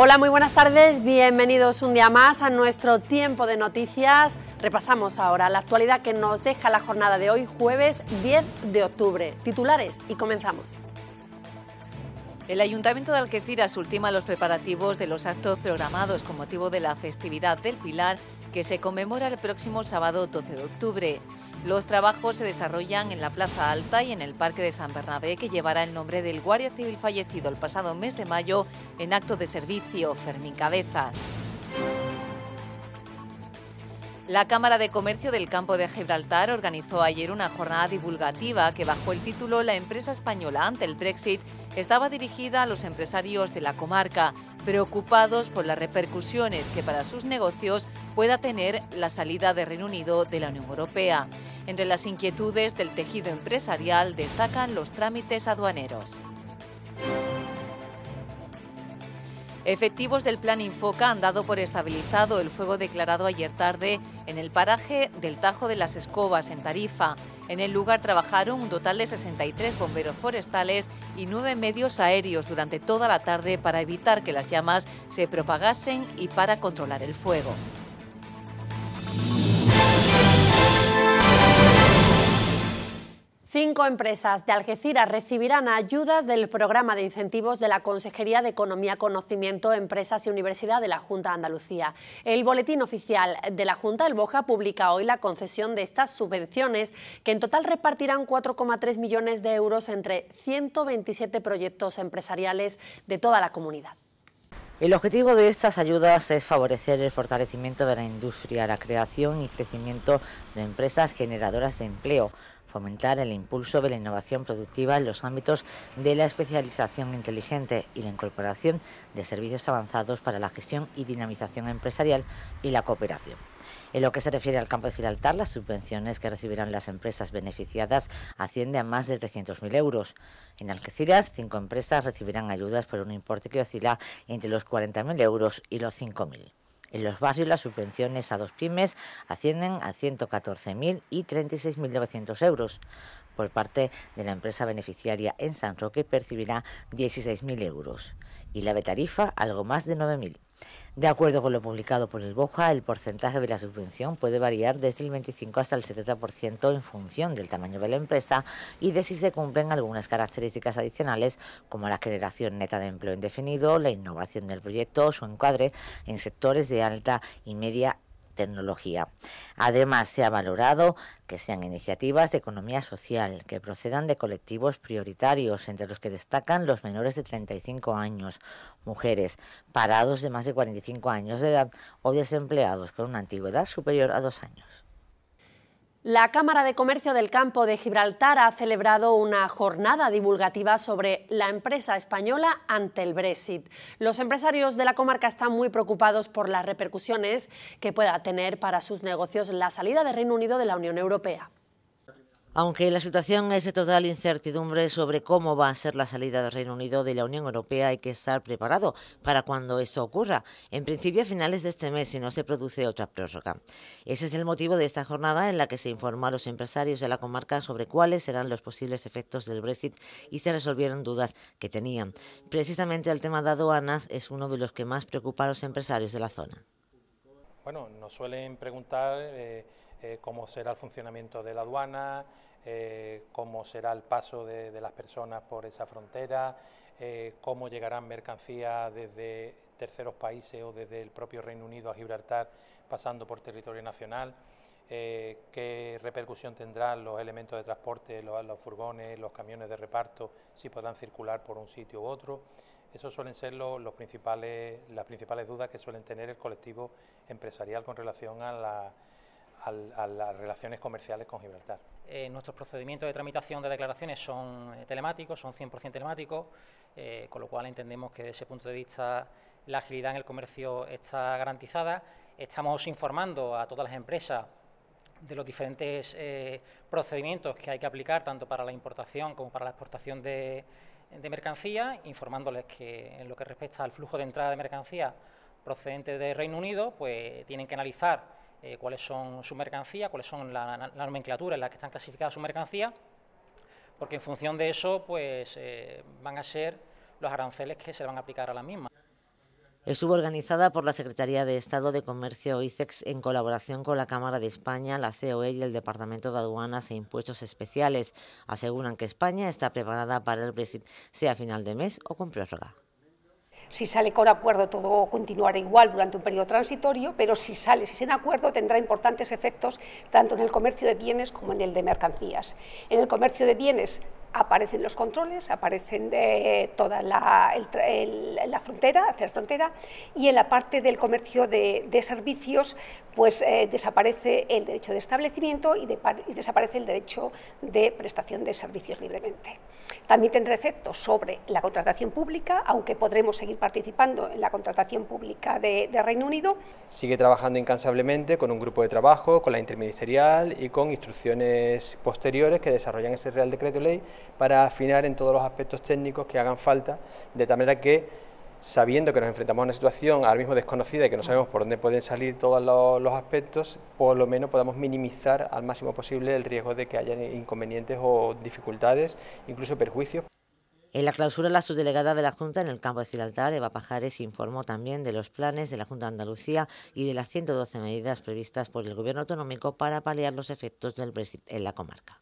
Hola, muy buenas tardes. Bienvenidos un día más a nuestro tiempo de noticias. Repasamos ahora la actualidad que nos deja la jornada de hoy, jueves 10 de octubre. Titulares y comenzamos. El Ayuntamiento de Algeciras ultima los preparativos de los actos programados con motivo de la festividad del Pilar que se conmemora el próximo sábado 12 de octubre. Los trabajos se desarrollan en la Plaza Alta y en el Parque de San Bernabé, que llevará el nombre del Guardia Civil fallecido el pasado mes de mayo en acto de servicio, Fermín Cabezas. La Cámara de Comercio del Campo de Gibraltar organizó ayer una jornada divulgativa que bajo el título La empresa española ante el Brexit estaba dirigida a los empresarios de la comarca, preocupados por las repercusiones que para sus negocios pueda tener la salida de Reino Unido de la Unión Europea. Entre las inquietudes del tejido empresarial destacan los trámites aduaneros. Efectivos del Plan Infoca han dado por estabilizado el fuego declarado ayer tarde en el paraje del Tajo de las Escobas, en Tarifa. En el lugar trabajaron un total de 63 bomberos forestales y nueve medios aéreos durante toda la tarde para evitar que las llamas se propagasen y para controlar el fuego. Cinco empresas de Algeciras recibirán ayudas del programa de incentivos de la Consejería de Economía, Conocimiento, Empresas y Universidad de la Junta de Andalucía. El Boletín Oficial de la Junta, del BOJA, publica hoy la concesión de estas subvenciones, que en total repartirán 4,3 millones de euros entre 127 proyectos empresariales de toda la comunidad. El objetivo de estas ayudas es favorecer el fortalecimiento de la industria, la creación y crecimiento de empresas generadoras de empleo, fomentar el impulso de la innovación productiva en los ámbitos de la especialización inteligente y la incorporación de servicios avanzados para la gestión y dinamización empresarial y la cooperación. En lo que se refiere al campo de Giraltar, las subvenciones que recibirán las empresas beneficiadas ascienden a más de 300.000 euros. En Algeciras, cinco empresas recibirán ayudas por un importe que oscila entre los 40.000 euros y los 5.000. En los barrios las subvenciones a dos pymes ascienden a 114.000 y 36.900 euros. Por parte de la empresa beneficiaria en San Roque percibirá 16.000 euros y la betarifa algo más de 9.000. De acuerdo con lo publicado por el BOJA, el porcentaje de la subvención puede variar desde el 25 hasta el 70% en función del tamaño de la empresa y de si se cumplen algunas características adicionales como la generación neta de empleo indefinido, la innovación del proyecto, su encuadre en sectores de alta y media tecnología. Además, se ha valorado que sean iniciativas de economía social, que procedan de colectivos prioritarios, entre los que destacan los menores de 35 años, mujeres, parados de más de 45 años de edad o desempleados con una antigüedad superior a dos años. La Cámara de Comercio del Campo de Gibraltar ha celebrado una jornada divulgativa sobre la empresa española ante el Brexit. Los empresarios de la comarca están muy preocupados por las repercusiones que pueda tener para sus negocios la salida del Reino Unido de la Unión Europea. Aunque la situación es de total incertidumbre sobre cómo va a ser la salida del Reino Unido de la Unión Europea, hay que estar preparado para cuando eso ocurra, en principio a finales de este mes si no se produce otra prórroga. Ese es el motivo de esta jornada en la que se informó a los empresarios de la comarca sobre cuáles serán los posibles efectos del Brexit y se resolvieron dudas que tenían. Precisamente el tema de aduanas es uno de los que más preocupa a los empresarios de la zona. Bueno, nos suelen preguntar eh, eh, cómo será el funcionamiento de la aduana, eh, cómo será el paso de, las personas por esa frontera, eh, cómo llegarán mercancías desde terceros países o desde el propio Reino Unido a Gibraltar pasando por territorio nacional. Eh, qué repercusión tendrán los elementos de transporte, los, furgones, los camiones de reparto, si podrán circular por un sitio u otro. ...esas suelen ser los, principales, las principales dudas que suelen tener el colectivo empresarial con relación a las relaciones comerciales con Gibraltar. Eh, nuestros procedimientos de tramitación de declaraciones son eh, telemáticos, son 100% telemáticos, eh, con lo cual entendemos que desde ese punto de vista la agilidad en el comercio está garantizada. Estamos informando a todas las empresas de los diferentes procedimientos que hay que aplicar tanto para la importación como para la exportación de, de mercancías, informándoles que en lo que respecta al flujo de entrada de mercancía procedente del Reino Unido, pues tienen que analizar eh, cuáles son sus mercancías, cuáles son la, la, nomenclatura en la que están clasificadas sus mercancías, porque en función de eso pues, eh, van a ser los aranceles que se van a aplicar a la misma. Estuvo organizada por la Secretaría de Estado de Comercio ICEX en colaboración con la Cámara de España, la COE y el Departamento de Aduanas e Impuestos Especiales. Aseguran que España está preparada para el Brexit, sea a final de mes o con prórroga. Si sale con acuerdo, todo continuará igual durante un periodo transitorio, pero si sale sin acuerdo, tendrá importantes efectos tanto en el comercio de bienes como en el de mercancías. En el comercio de bienes aparecen los controles, aparecen toda la, frontera, hacer frontera, y en la parte del comercio de, servicios, pues eh, desaparece el derecho de establecimiento y, desaparece el derecho de prestación de servicios libremente. También tendrá efectos sobre la contratación pública, aunque podremos seguir participando en la contratación pública de, de Reino Unido. Sigue trabajando incansablemente con un grupo de trabajo, con la interministerial y con instrucciones posteriores que desarrollan ese Real Decreto Ley para afinar en todos los aspectos técnicos que hagan falta, de tal manera que sabiendo que nos enfrentamos a una situación ahora mismo desconocida y que no sabemos por dónde pueden salir todos los, aspectos, por lo menos podamos minimizar al máximo posible el riesgo de que haya inconvenientes o dificultades, incluso perjuicios. En la clausura, la subdelegada de la Junta en el campo de Gibraltar, Eva Pajares, informó también de los planes de la Junta de Andalucía y de las 112 medidas previstas por el Gobierno autonómico para paliar los efectos del Brexit en la comarca.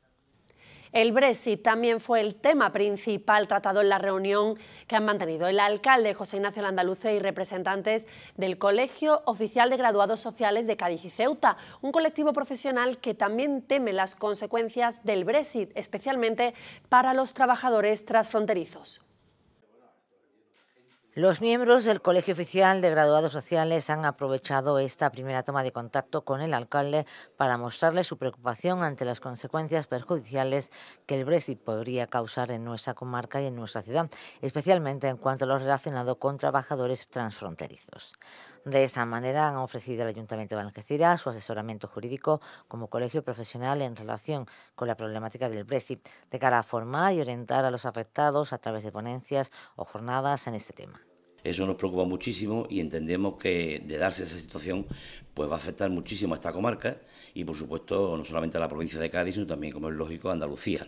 El Brexit también fue el tema principal tratado en la reunión que han mantenido el alcalde José Ignacio Landaluce y representantes del Colegio Oficial de Graduados Sociales de Cádiz y Ceuta, un colectivo profesional que también teme las consecuencias del Brexit, especialmente para los trabajadores transfronterizos. Los miembros del Colegio Oficial de Graduados Sociales han aprovechado esta primera toma de contacto con el alcalde para mostrarle su preocupación ante las consecuencias perjudiciales que el Brexit podría causar en nuestra comarca y en nuestra ciudad, especialmente en cuanto a lo relacionado con trabajadores transfronterizos. De esa manera han ofrecido al Ayuntamiento de Algeciras su asesoramiento jurídico como colegio profesional en relación con la problemática del Brexit, de cara a formar y orientar a los afectados a través de ponencias o jornadas en este tema. Eso nos preocupa muchísimo y entendemos que de darse esa situación pues va a afectar muchísimo a esta comarca y por supuesto no solamente a la provincia de Cádiz, sino también como es lógico a Andalucía,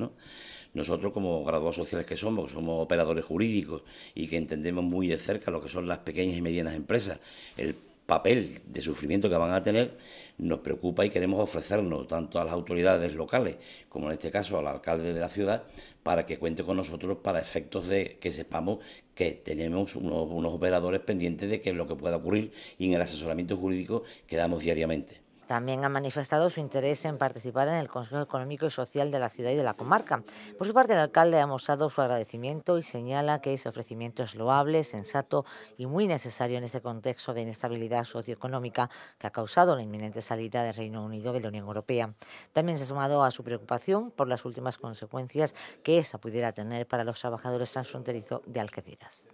nosotros, como graduados sociales que somos, somos operadores jurídicos y que entendemos muy de cerca lo que son las pequeñas y medianas empresas, el papel de sufrimiento que van a tener, nos preocupa y queremos ofrecernos tanto a las autoridades locales como en este caso al alcalde de la ciudad para que cuente con nosotros para efectos de que sepamos que tenemos unos, unos operadores pendientes de qué es lo que pueda ocurrir y en el asesoramiento jurídico que damos diariamente. También ha manifestado su interés en participar en el Consejo Económico y Social de la ciudad y de la comarca. Por su parte, el alcalde ha mostrado su agradecimiento y señala que ese ofrecimiento es loable, sensato y muy necesario en este contexto de inestabilidad socioeconómica que ha causado la inminente salida del Reino Unido de la Unión Europea. También se ha sumado a su preocupación por las últimas consecuencias que esa pudiera tener para los trabajadores transfronterizos de Algeciras.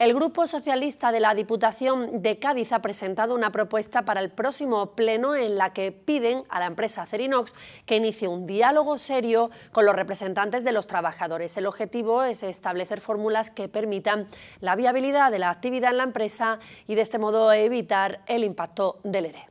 El Grupo Socialista de la Diputación de Cádiz ha presentado una propuesta para el próximo pleno en la que piden a la empresa Cerinox que inicie un diálogo serio con los representantes de los trabajadores. El objetivo es establecer fórmulas que permitan la viabilidad de la actividad en la empresa y de este modo evitar el impacto del ERE.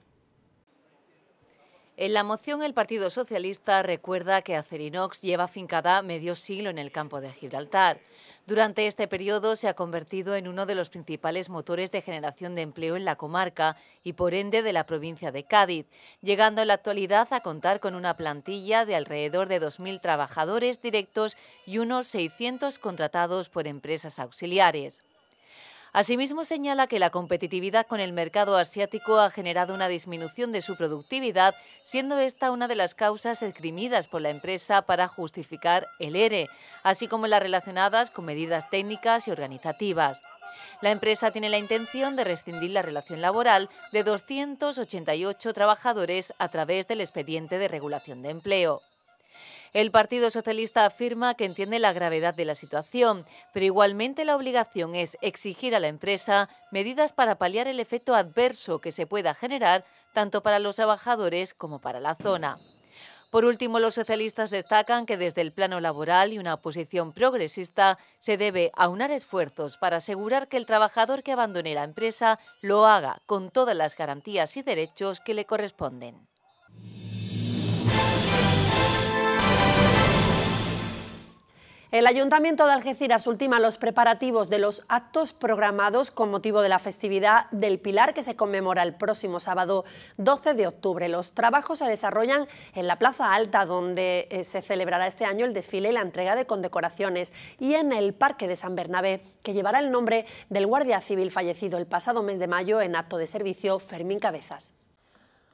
En la moción, el Partido Socialista recuerda que Acerinox lleva fincada medio siglo en el campo de Gibraltar. Durante este periodo se ha convertido en uno de los principales motores de generación de empleo en la comarca y por ende de la provincia de Cádiz, llegando en la actualidad a contar con una plantilla de alrededor de 2.000 trabajadores directos y unos 600 contratados por empresas auxiliares. Asimismo, señala que la competitividad con el mercado asiático ha generado una disminución de su productividad, siendo esta una de las causas esgrimidas por la empresa para justificar el ERE, e, así como las relacionadas con medidas técnicas y organizativas. La empresa tiene la intención de rescindir la relación laboral de 288 trabajadores a través del expediente de regulación de empleo. El Partido Socialista afirma que entiende la gravedad de la situación, pero igualmente la obligación es exigir a la empresa medidas para paliar el efecto adverso que se pueda generar tanto para los trabajadores como para la zona. Por último, los socialistas destacan que desde el plano laboral y una oposición progresista se debe aunar esfuerzos para asegurar que el trabajador que abandone la empresa lo haga con todas las garantías y derechos que le corresponden. El Ayuntamiento de Algeciras ultima los preparativos de los actos programados con motivo de la festividad del Pilar que se conmemora el próximo sábado 12 de octubre. Los trabajos se desarrollan en la Plaza Alta donde eh, se celebrará este año el desfile y la entrega de condecoraciones y en el Parque de San Bernabé que llevará el nombre del guardia civil fallecido el pasado mes de mayo en acto de servicio Fermín Cabezas.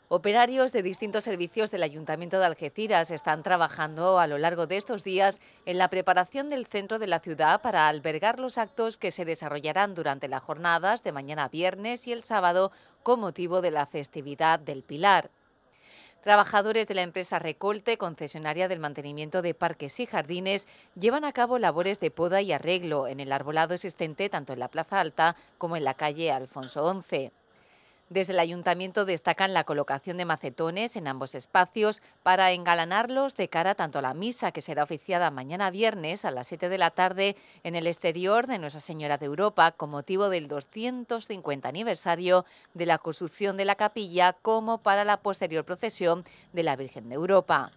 Operarios de distintos servicios del Ayuntamiento de Algeciras están trabajando a lo largo de estos días en la preparación del centro de la ciudad para albergar los actos que se desarrollarán durante las jornadas de mañana viernes y el sábado con motivo de la festividad del Pilar. Trabajadores de la empresa Recolte, concesionaria del mantenimiento de parques y jardines, llevan a cabo labores de poda y arreglo en el arbolado existente tanto en la Plaza Alta como en la calle Alfonso XI. Desde el ayuntamiento destacan la colocación de macetones en ambos espacios para engalanarlos de cara tanto a la misa que será oficiada mañana viernes a las 7 de la tarde en el exterior de Nuestra Señora de Europa con motivo del 250 aniversario de la construcción de la capilla como para la posterior procesión de la Virgen de Europa.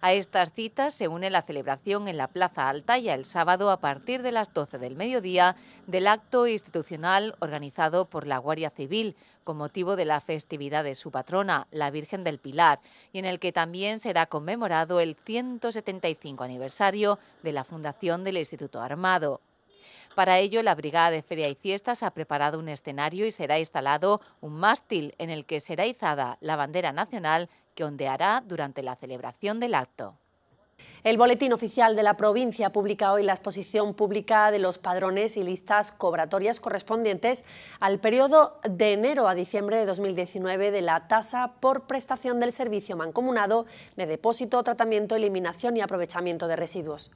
A estas citas se une la celebración en la Plaza Alta... ...y el sábado a partir de las 12 del mediodía del acto institucional organizado por la Guardia Civil con motivo de la festividad de su patrona, la Virgen del Pilar, y en el que también será conmemorado el 175 aniversario de la fundación del Instituto Armado. Para ello, la Brigada de Feria y Fiestas ha preparado un escenario y será instalado un mástil en el que será izada la bandera nacional que ondeará durante la celebración del acto. El Boletín Oficial de la Provincia publica hoy la exposición pública de los padrones y listas cobratorias correspondientes al periodo de enero a diciembre de 2019 de la tasa por prestación del servicio mancomunado de depósito, tratamiento, eliminación y aprovechamiento de residuos.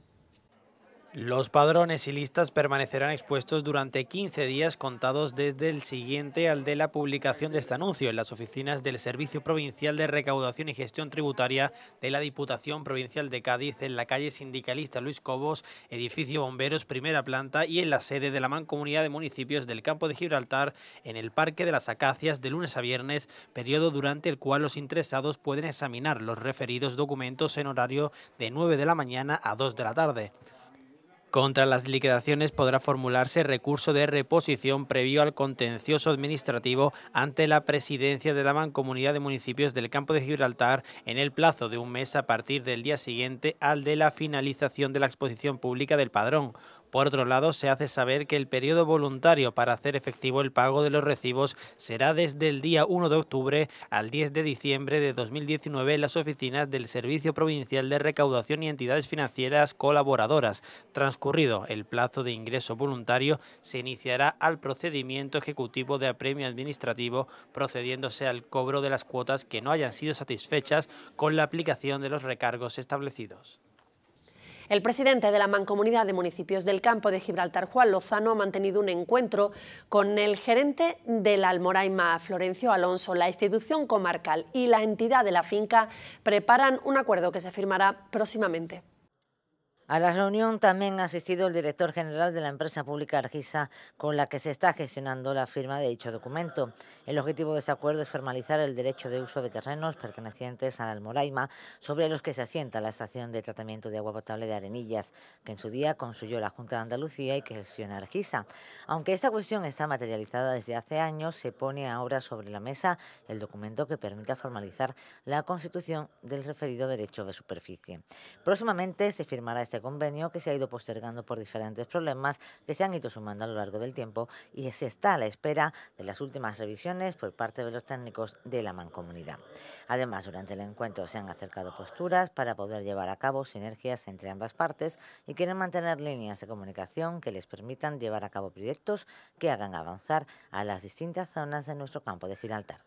Los padrones y listas permanecerán expuestos durante 15 días contados desde el siguiente al de la publicación de este anuncio en las oficinas del Servicio Provincial de Recaudación y Gestión Tributaria de la Diputación Provincial de Cádiz en la calle Sindicalista Luis Cobos, edificio Bomberos primera planta y en la sede de la Mancomunidad de Municipios del Campo de Gibraltar en el Parque de las Acacias de lunes a viernes, periodo durante el cual los interesados pueden examinar los referidos documentos en horario de 9 de la mañana a 2 de la tarde. Contra las liquidaciones podrá formularse recurso de reposición previo al contencioso administrativo ante la presidencia de la Mancomunidad de Municipios del Campo de Gibraltar en el plazo de un mes a partir del día siguiente al de la finalización de la exposición pública del padrón por otro lado, se hace saber que el periodo voluntario para hacer efectivo el pago de los recibos será desde el día 1 de octubre al 10 de diciembre de 2019 en las oficinas del Servicio Provincial de Recaudación y entidades financieras colaboradoras. Transcurrido el plazo de ingreso voluntario, se iniciará al procedimiento ejecutivo de apremio administrativo, procediéndose al cobro de las cuotas que no hayan sido satisfechas con la aplicación de los recargos establecidos. El presidente de la Mancomunidad de Municipios del Campo de Gibraltar, Juan Lozano, ha mantenido un encuentro con el gerente de la Almoraima, Florencio Alonso. La institución comarcal y la entidad de la finca preparan un acuerdo que se firmará próximamente. A la reunión también ha asistido el director general de la empresa pública Argisa, con la que se está gestionando la firma de dicho documento. El objetivo de ese acuerdo es formalizar el derecho de uso de terrenos pertenecientes a la Almoraima, sobre los que se asienta la estación de tratamiento de agua potable de Arenillas, que en su día construyó la Junta de Andalucía y que gestiona Argisa. Aunque esta cuestión está materializada desde hace años, se pone ahora sobre la mesa el documento que permita formalizar la constitución del referido derecho de superficie. Próximamente se firmará este este convenio que se ha ido postergando por diferentes problemas que se han ido sumando a lo largo del tiempo y se está a la espera de las últimas revisiones por parte de los técnicos de la mancomunidad. Además, durante el encuentro se han acercado posturas para poder llevar a cabo sinergias entre ambas partes y quieren mantener líneas de comunicación que les permitan llevar a cabo proyectos que hagan avanzar a las distintas zonas de nuestro campo de Gibraltar.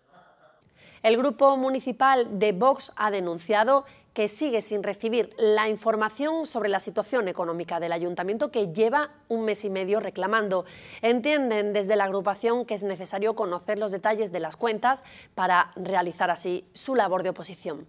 El grupo municipal de Vox ha denunciado que sigue sin recibir la información sobre la situación económica del ayuntamiento que lleva un mes y medio reclamando. Entienden desde la agrupación que es necesario conocer los detalles de las cuentas para realizar así su labor de oposición.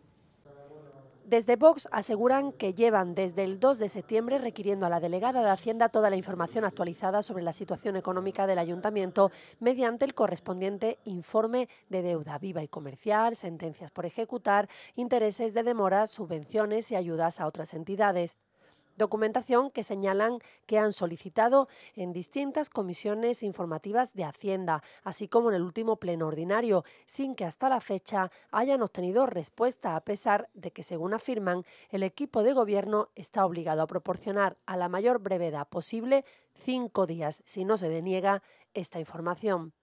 Desde Vox aseguran que llevan desde el 2 de septiembre requiriendo a la delegada de Hacienda toda la información actualizada sobre la situación económica del ayuntamiento mediante el correspondiente informe de deuda viva y comercial, sentencias por ejecutar, intereses de demora, subvenciones y ayudas a otras entidades documentación que señalan que han solicitado en distintas comisiones informativas de Hacienda, así como en el último pleno ordinario, sin que hasta la fecha hayan obtenido respuesta, a pesar de que, según afirman, el equipo de gobierno está obligado a proporcionar a la mayor brevedad posible cinco días si no se deniega esta información.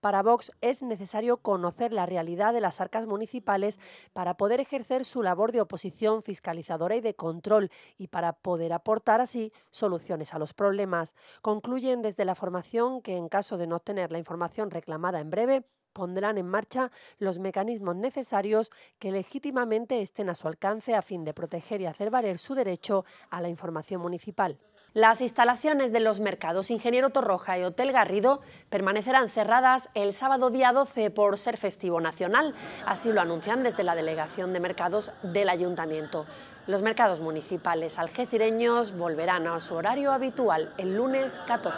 Para Vox es necesario conocer la realidad de las arcas municipales para poder ejercer su labor de oposición fiscalizadora y de control y para poder aportar así soluciones a los problemas. Concluyen desde la formación que en caso de no obtener la información reclamada en breve, pondrán en marcha los mecanismos necesarios que legítimamente estén a su alcance a fin de proteger y hacer valer su derecho a la información municipal. Las instalaciones de los mercados Ingeniero Torroja y Hotel Garrido permanecerán cerradas el sábado día 12 por ser festivo nacional, así lo anuncian desde la Delegación de Mercados del Ayuntamiento. Los mercados municipales algecireños volverán a su horario habitual el lunes 14.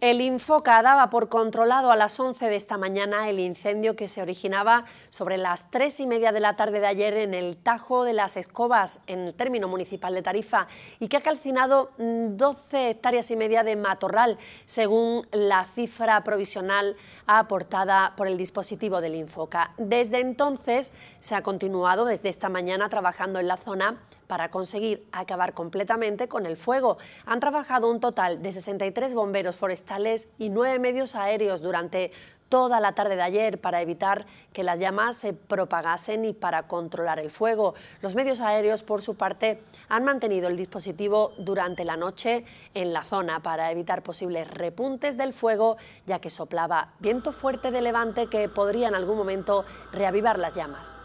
El Infoca daba por controlado a las 11 de esta mañana el incendio que se originaba sobre las 3 y media de la tarde de ayer en el Tajo de las Escobas, en el término municipal de Tarifa, y que ha calcinado 12 mm, hectáreas y media de matorral, según la cifra provisional aportada por el dispositivo del Infoca. Desde entonces se ha continuado desde esta mañana trabajando en la zona para conseguir acabar completamente con el fuego. Han trabajado un total de 63 bomberos forestales y 9 medios aéreos durante toda la tarde de ayer para evitar que las llamas se propagasen y para controlar el fuego. Los medios aéreos, por su parte, han mantenido el dispositivo durante la noche en la zona para evitar posibles repuntes del fuego, ya que soplaba viento fuerte de levante que podría en algún momento reavivar las llamas.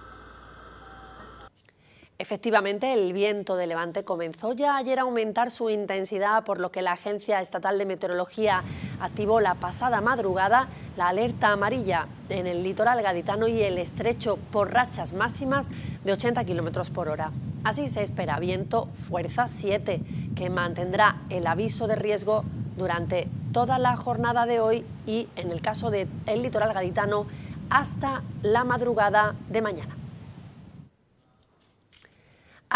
Efectivamente, el viento de levante comenzó ya ayer a aumentar su intensidad, por lo que la Agencia Estatal de Meteorología activó la pasada madrugada la alerta amarilla en el litoral gaditano y el estrecho por rachas máximas de 80 km por hora. Así se espera viento fuerza 7, que mantendrá el aviso de riesgo durante toda la jornada de hoy y, en el caso del el litoral gaditano, hasta la madrugada de mañana.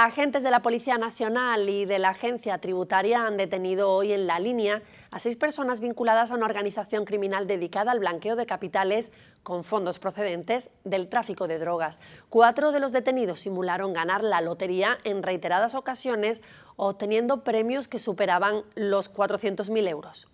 Agentes de la Policía Nacional y de la Agencia Tributaria han detenido hoy en la línea a seis personas vinculadas a una organización criminal dedicada al blanqueo de capitales con fondos procedentes del tráfico de drogas. Cuatro de los detenidos simularon ganar la lotería en reiteradas ocasiones, obteniendo premios que superaban los 400.000 euros.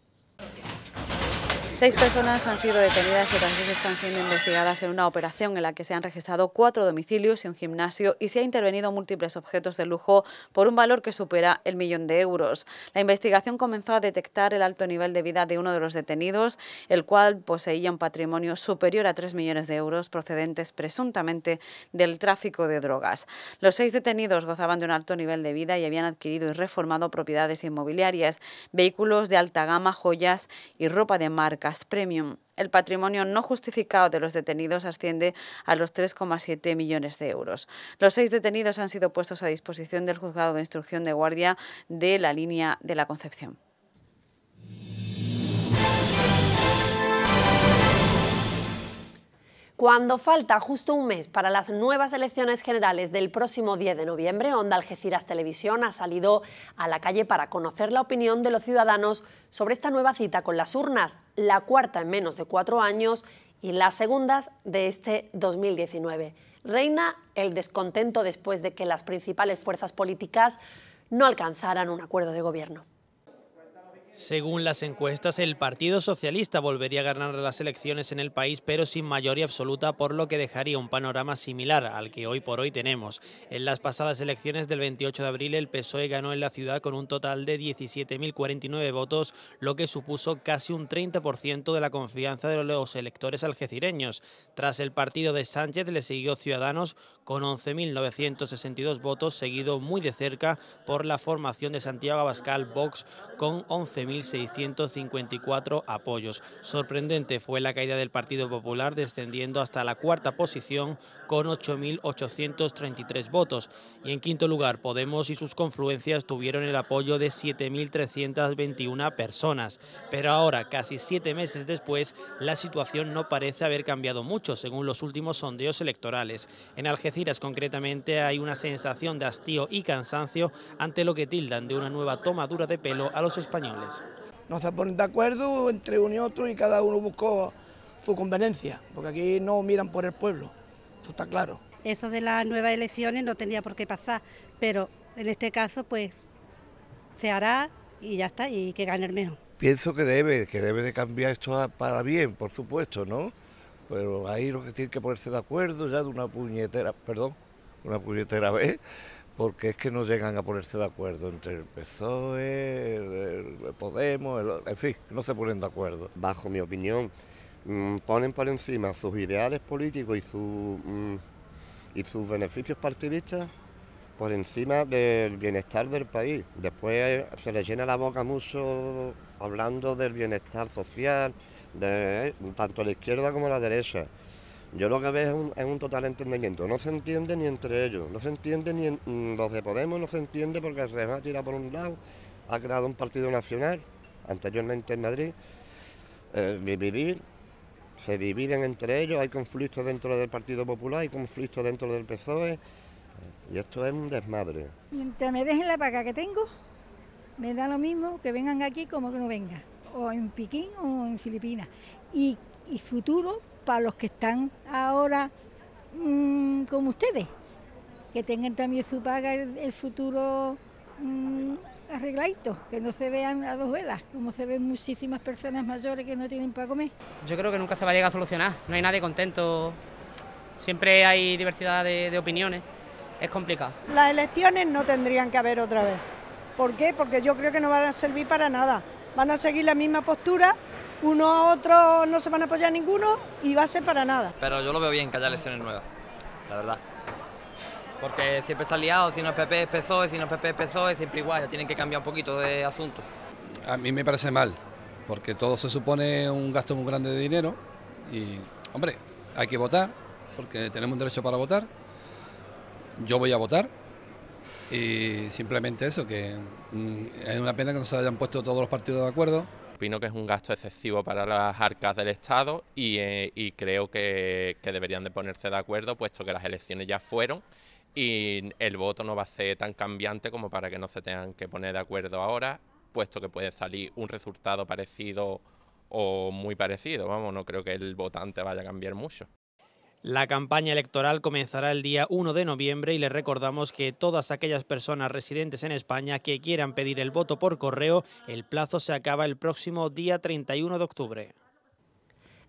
Seis personas han sido detenidas y otras están siendo investigadas en una operación en la que se han registrado cuatro domicilios y un gimnasio y se ha intervenido múltiples objetos de lujo por un valor que supera el millón de euros. La investigación comenzó a detectar el alto nivel de vida de uno de los detenidos, el cual poseía un patrimonio superior a 3 millones de euros procedentes presuntamente del tráfico de drogas. Los seis detenidos gozaban de un alto nivel de vida y habían adquirido y reformado propiedades inmobiliarias, vehículos de alta gama, joyas y ropa de marca Premium. El patrimonio no justificado de los detenidos asciende a los 3,7 millones de euros. Los seis detenidos han sido puestos a disposición del juzgado de instrucción de guardia de la línea de la Concepción. Cuando falta justo un mes para las nuevas elecciones generales del próximo 10 de noviembre, Onda Algeciras Televisión ha salido a la calle para conocer la opinión de los ciudadanos sobre esta nueva cita con las urnas, la cuarta en menos de cuatro años y las segundas de este 2019. Reina el descontento después de que las principales fuerzas políticas no alcanzaran un acuerdo de gobierno. Según las encuestas, el Partido Socialista volvería a ganar las elecciones en el país, pero sin mayoría absoluta, por lo que dejaría un panorama similar al que hoy por hoy tenemos. En las pasadas elecciones del 28 de abril, el PSOE ganó en la ciudad con un total de 17.049 votos, lo que supuso casi un 30% de la confianza de los electores algecireños. Tras el partido de Sánchez, le siguió Ciudadanos con 11.962 votos, seguido muy de cerca por la formación de Santiago Abascal Vox con 11 1.654 apoyos. Sorprendente fue la caída del Partido Popular descendiendo hasta la cuarta posición con 8.833 votos y en quinto lugar Podemos y sus confluencias tuvieron el apoyo de 7.321 personas. Pero ahora, casi siete meses después, la situación no parece haber cambiado mucho según los últimos sondeos electorales. En Algeciras concretamente hay una sensación de hastío y cansancio ante lo que tildan de una nueva tomadura de pelo a los españoles. No se ponen de acuerdo entre uno y otro y cada uno buscó su conveniencia, porque aquí no miran por el pueblo, eso está claro. Eso de las nuevas elecciones no tenía por qué pasar, pero en este caso pues se hará y ya está, y que gane el mejor. Pienso que debe, que debe de cambiar esto para bien, por supuesto, ¿no? Pero ahí lo que tiene que ponerse de acuerdo ya de una puñetera, perdón, una puñetera vez porque es que no llegan a ponerse de acuerdo entre el PSOE, el, Podemos, en fin, no se ponen de acuerdo. Bajo mi opinión, mm, ponen por encima sus ideales políticos y, mm, y sus beneficios partidistas por encima del bienestar del país. Después eh, se les llena la boca mucho hablando del bienestar social, de, eh, tanto la izquierda como la derecha. Yo lo que veo es un, total entendimiento. No se entiende ni entre ellos, no se entiende ni mm, los de Podemos, no se entiende porque se ha tira por un lado, ha creado un partido nacional, anteriormente en Madrid. vivir, eh, se dividen entre ellos, hay conflictos dentro del Partido Popular, hay conflictos dentro del PSOE, y esto es un desmadre. Mientras me dejen la paga que tengo, me da lo mismo que vengan aquí como que no vengan, o en Pekín o en Filipinas. Y, y futuro para los que están ahora mm, como ustedes, que tengan también su paga el, futuro mm, arregladito, que no se vean a dos velas, como se ven muchísimas personas mayores que no tienen para comer. Yo creo que nunca se va a llegar a solucionar, no hay nadie contento, siempre hay diversidad de opiniones, es complicado. Las elecciones no tendrían que haber otra vez. ¿Por qué? Porque yo creo que no van a servir para nada. Van a seguir la misma postura uno a otro no se van a apoyar ninguno y va a ser para nada. Pero yo lo veo bien que haya elecciones nuevas, la verdad. Porque siempre está liado, si no es PP es PSOE, si no es PP es PSOE, siempre igual, ya tienen que cambiar un poquito de asunto. A mí me parece mal, porque todo se supone un gasto muy grande de dinero y, hombre, hay que votar, porque tenemos un derecho para votar. Yo voy a votar y simplemente eso, que mm, es una pena que no se hayan puesto todos los partidos de acuerdo, Opino que es un gasto excesivo para las arcas del Estado y, eh, creo que, deberían de ponerse de acuerdo, puesto que las elecciones ya fueron y el voto no va a ser tan cambiante como para que no se tengan que poner de acuerdo ahora, puesto que puede salir un resultado parecido o muy parecido. Vamos, no creo que el votante vaya a cambiar mucho. La campaña electoral comenzará el día 1 de noviembre y les recordamos que todas aquellas personas residentes en España que quieran pedir el voto por correo, el plazo se acaba el próximo día 31 de octubre.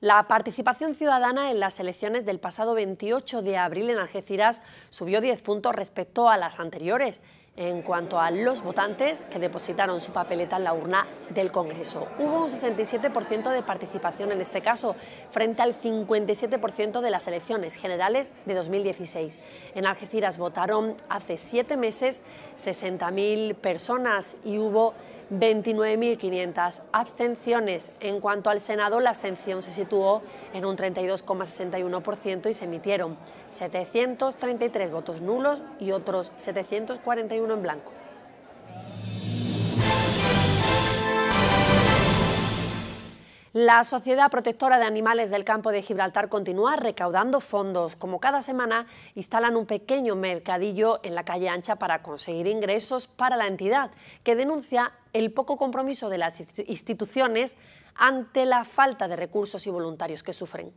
La participación ciudadana en las elecciones del pasado 28 de abril en Algeciras subió 10 puntos respecto a las anteriores en cuanto a los votantes que depositaron su papeleta en la urna del Congreso. Hubo un 67% de participación en este caso, frente al 57% de las elecciones generales de 2016. En Algeciras votaron hace siete meses 60.000 personas y hubo 29.500 abstenciones. En cuanto al Senado, la abstención se situó en un 32,61% y se emitieron 733 votos nulos y otros 741 en blanco. La Sociedad Protectora de Animales del Campo de Gibraltar continúa recaudando fondos. Como cada semana, instalan un pequeño mercadillo en la calle ancha para conseguir ingresos para la entidad, que denuncia el poco compromiso de las instituciones ante la falta de recursos y voluntarios que sufren.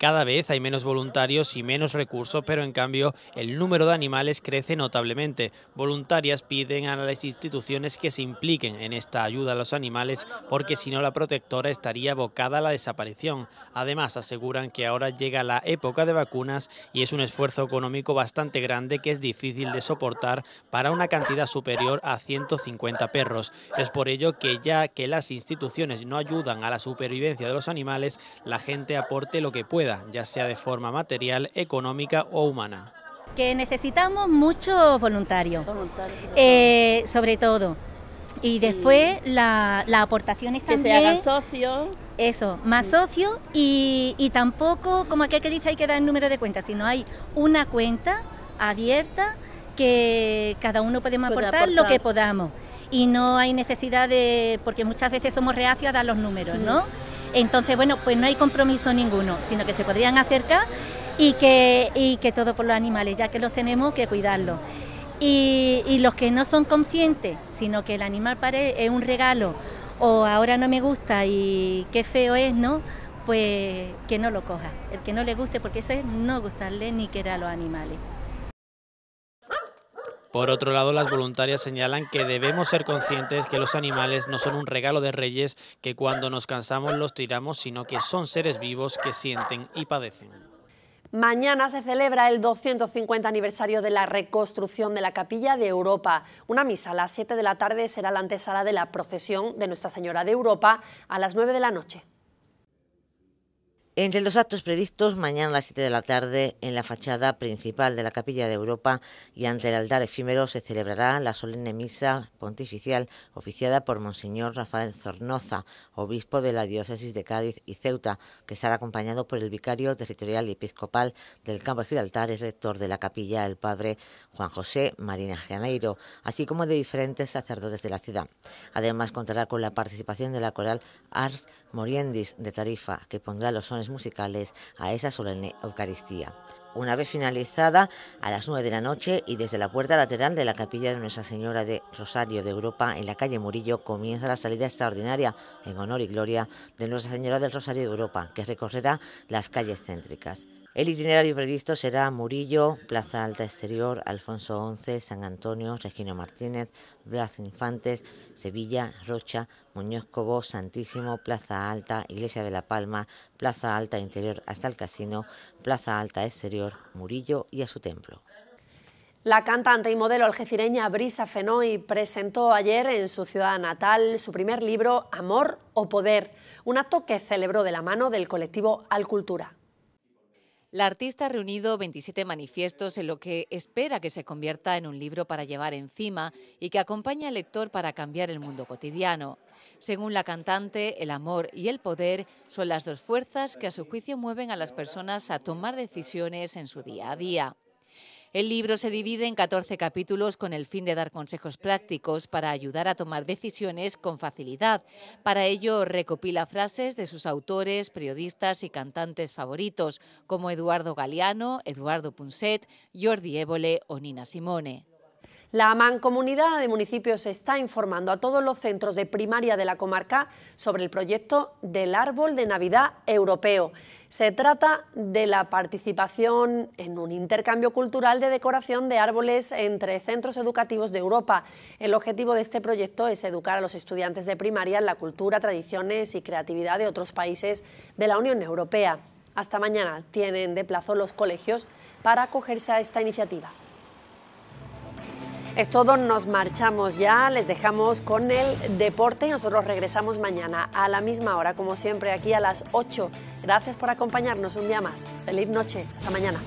Cada vez hay menos voluntarios y menos recursos, pero en cambio el número de animales crece notablemente. Voluntarias piden a las instituciones que se impliquen en esta ayuda a los animales porque si no la protectora estaría abocada a la desaparición. Además aseguran que ahora llega la época de vacunas y es un esfuerzo económico bastante grande que es difícil de soportar para una cantidad superior a 150 perros. Es por ello que ya que las instituciones no ayudan a la supervivencia de los animales, la gente aporte lo que pueda ya sea de forma material, económica o humana. Que necesitamos muchos voluntarios, eh, sobre todo. Y después la, aportación es también... Que se hagan socios. Eso, más mm. socios y, tampoco, como aquel que dice, hay que dar el número de cuenta, sino hay una cuenta abierta que cada uno podemos aportar, lo que podamos. Y no hay necesidad de, porque muchas veces somos reacios a dar los números, ¿no? Mm. Entonces, bueno, pues no hay compromiso ninguno, sino que se podrían acercar y que, todo por los animales, ya que los tenemos que cuidarlos. Y, los que no son conscientes, sino que el animal es un regalo, o ahora no me gusta y qué feo es, ¿no? Pues que no lo coja, el que no le guste, porque eso es no gustarle ni querer a los animales. Por otro lado, las voluntarias señalan que debemos ser conscientes que los animales no son un regalo de reyes que cuando nos cansamos los tiramos, sino que son seres vivos que sienten y padecen. Mañana se celebra el 250 aniversario de la reconstrucción de la Capilla de Europa. Una misa a las 7 de la tarde será la antesala de la procesión de Nuestra Señora de Europa a las 9 de la noche. Entre los actos previstos mañana a las 7 de la tarde en la fachada principal de la Capilla de Europa y ante el altar efímero se celebrará la solemne misa pontificial oficiada por Monseñor Rafael Zornoza, obispo de la diócesis de Cádiz y Ceuta, que estará acompañado por el vicario territorial y episcopal del campo de Gibraltar y rector de la capilla, el padre Juan José Marina Janeiro, así como de diferentes sacerdotes de la ciudad. Además contará con la participación de la coral Ars Moriendis de Tarifa, que pondrá los sones musicales a esa solemne Eucaristía. Una vez finalizada, a las 9 de la noche y desde la puerta lateral de la capilla de Nuestra Señora de Rosario de Europa, en la calle Murillo, comienza la salida extraordinaria en honor y gloria de Nuestra Señora del Rosario de Europa, que recorrerá las calles céntricas. El itinerario previsto será Murillo, Plaza Alta Exterior, Alfonso XI, San Antonio, Regino Martínez, Blas Infantes, Sevilla, Rocha, Muñoz Cobo, Santísimo, Plaza Alta, Iglesia de la Palma, Plaza Alta Interior hasta el Casino, Plaza Alta Exterior, Murillo y a su templo. La cantante y modelo algecireña Brisa Fenoy presentó ayer en su ciudad natal su primer libro Amor o Poder, un acto que celebró de la mano del colectivo Alcultura. La artista ha reunido 27 manifiestos en lo que espera que se convierta en un libro para llevar encima y que acompañe al lector para cambiar el mundo cotidiano. Según la cantante, el amor y el poder son las dos fuerzas que a su juicio mueven a las personas a tomar decisiones en su día a día. El libro se divide en 14 capítulos con el fin de dar consejos prácticos para ayudar a tomar decisiones con facilidad. Para ello recopila frases de sus autores, periodistas y cantantes favoritos como Eduardo Galeano, Eduardo Punset, Jordi Évole o Nina Simone. La mancomunidad de municipios está informando a todos los centros de primaria de la comarca sobre el proyecto del árbol de Navidad europeo. Se trata de la participación en un intercambio cultural de decoración de árboles entre centros educativos de Europa. El objetivo de este proyecto es educar a los estudiantes de primaria en la cultura, tradiciones y creatividad de otros países de la Unión Europea. Hasta mañana tienen de plazo los colegios para acogerse a esta iniciativa. Es todo, nos marchamos ya, les dejamos con el deporte y nosotros regresamos mañana a la misma hora, como siempre, aquí a las 8. Gracias por acompañarnos un día más. Feliz noche, hasta mañana.